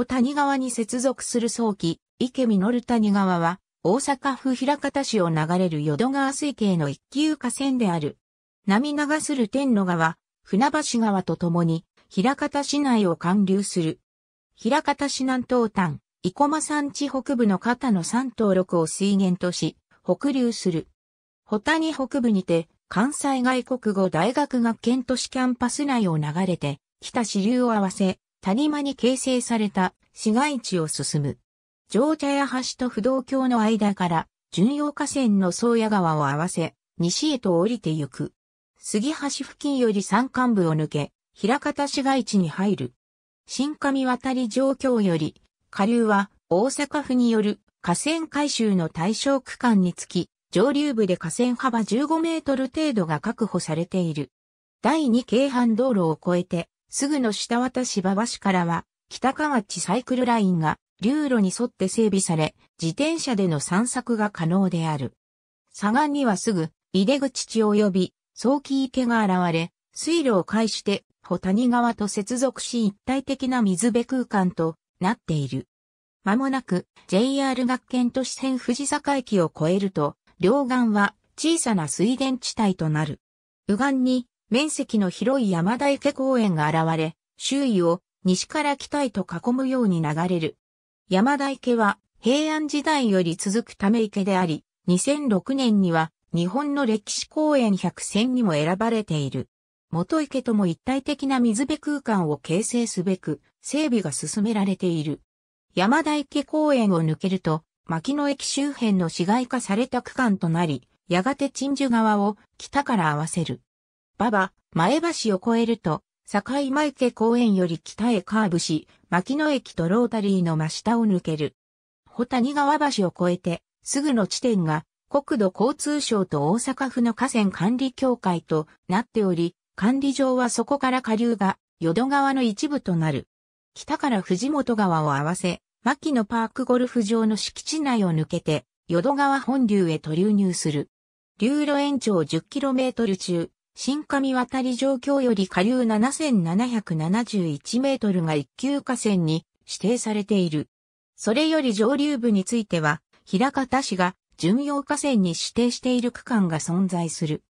保谷川に接続する早期、池実谷川は、大阪府平方市を流れる淀川水系の一級河川である。波流する天の川、船橋川とともに、平方市内を貫流する。平方市南東端、生駒山地北部の片の山東六を水源とし、北流する。保谷北部にて、関西外国語大学学研都市キャンパス内を流れて、北支流を合わせ、谷間に形成された市街地を進む。上茶屋橋と不動橋の間から巡洋河川の宗谷川を合わせ、西へと降りてゆく。杉橋付近より山間部を抜け、平方市街地に入る。新上渡り状況より、下流は大阪府による河川改修の対象区間につき、上流部で河川幅15メートル程度が確保されている。第二京阪道路を越えて、すぐの下渡し馬場市からは、北河内サイクルラインが、流路に沿って整備され、自転車での散策が可能である。左岸にはすぐ、入出口地及び、早期池が現れ、水路を介して、保谷川と接続し一体的な水辺空間となっている。まもなく JR 学研都市線藤坂駅を越えると、両岸は小さな水田地帯となる。右岸に面積の広い山田池公園が現れ、周囲を西から北へと囲むように流れる。山田池は平安時代より続くため池であり、2006年には日本の歴史公園100選にも選ばれている。元池とも一体的な水辺空間を形成すべく整備が進められている。山田池公園を抜けると、牧野駅周辺の市街化された区間となり、やがて鎮守川を北から合わせる。馬場、前橋を越えると、境前家公園より北へカーブし、牧野駅とロータリーの真下を抜ける。穂谷川橋を越えて、すぐの地点が、国土交通省と大阪府の河川管理協会となっており、管理上はそこから下流が、淀川の一部となる。北から藤本川を合わせ、牧野パークゴルフ場の敷地内を抜けて、淀川本流へと流入する。流路延長 10km 中、新上渡り状況より下流7771メートルが一級河川に指定されている。それより上流部については、平方市が巡洋河川に指定している区間が存在する。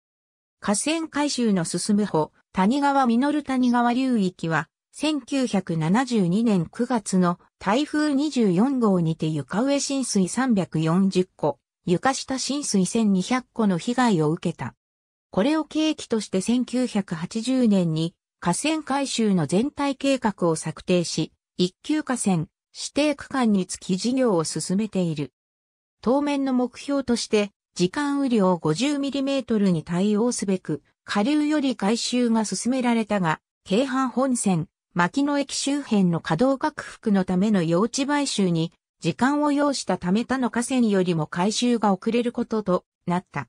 河川改修の進む方、谷川実谷川流域は、1972年9月の台風24号にて床上浸水340個、床下浸水1200個の被害を受けた。これを契機として1980年に河川改修の全体計画を策定し、一級河川、指定区間につき事業を進めている。当面の目標として、時間雨量 50mm に対応すべく、下流より改修が進められたが、京阪本線、牧野駅周辺の稼働拡幅のための用地買収に、時間を要したため他の河川よりも改修が遅れることとなった。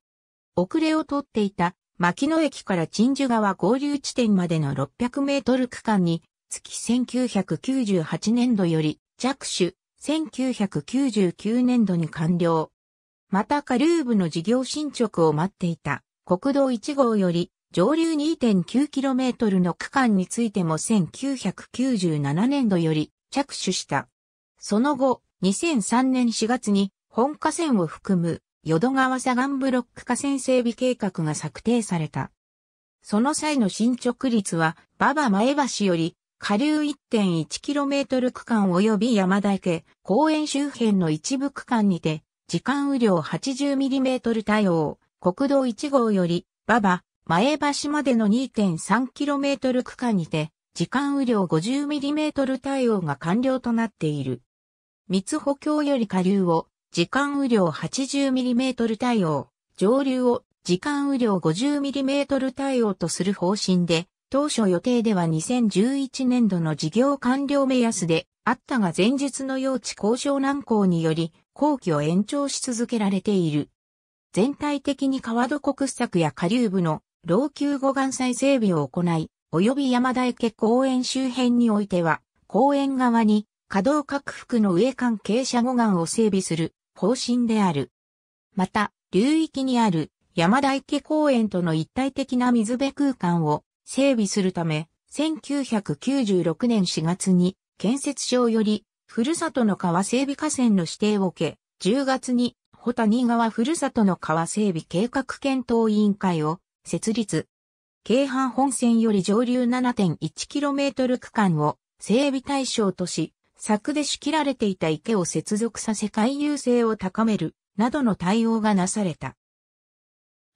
遅れをとっていた牧野駅から鎮守川合流地点までの600メートル区間に、月1998年度より着手、1999年度に完了。また下流部の事業進捗を待っていた国道1号より上流 2.9km の区間についても1997年度より着手した。その後、2003年4月に本河線を含む淀川砂岩ブロック河川整備計画が策定された。その際の進捗率は、馬場前橋より、下流 1.1km 区間及び山田池、公園周辺の一部区間にて、時間雨量 80mm 対応、国道1号より、馬場、前橋までの 2.3km 区間にて、時間雨量 50mm 対応が完了となっている。三保橋より下流を、時間雨量 80mm 対応、上流を時間雨量 50mm 対応とする方針で、当初予定では2011年度の事業完了目安であったが前日の用地交渉難航により、工期を延長し続けられている。全体的に川戸国策や下流部の老朽護岸再整備を行い、及び山田池公園周辺においては、公園側に、稼働拡幅の上関係者護岸を整備する方針である。また、流域にある山田池公園との一体的な水辺空間を整備するため、1996年4月に建設省より、ふるさとの川整備河川の指定を受け、10月に、タ谷川ふるさとの川整備計画検討委員会を設立。京阪本線より上流 7.1km 区間を整備対象とし、柵で仕切られていた池を接続させ回遊性を高める、などの対応がなされた。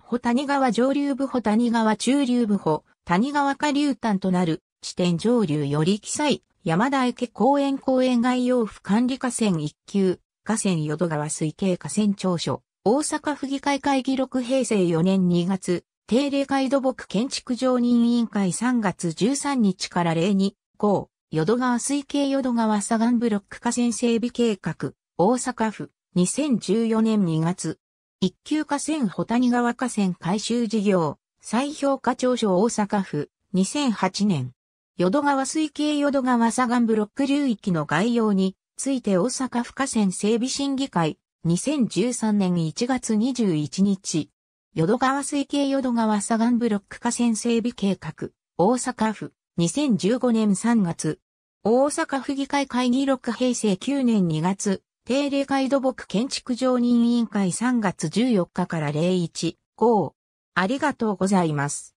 保谷川上流部保谷川中流部保谷川下流端となる地点上流より記載山田池公園公園概要府管理河川一級河川淀川水系河川長所大阪府議会会議録平成4年2月定例会土木建築常任委員会3月13日から例に、項、淀川水系淀川左岸ブロック河川整備計画、大阪府、2014年2月、一級河川タニ川河川改修事業、再評価調書大阪府、2008年、淀川水系淀川左岸ブロック流域の概要について大阪府河川整備審議会、2013年1月21日、淀川水系淀川左岸ブロック河川整備計画、大阪府、2015年3月、大阪府議会会議録平成9年2月、定例会土木建築常任委員会3月14日から01、5。ありがとうございます。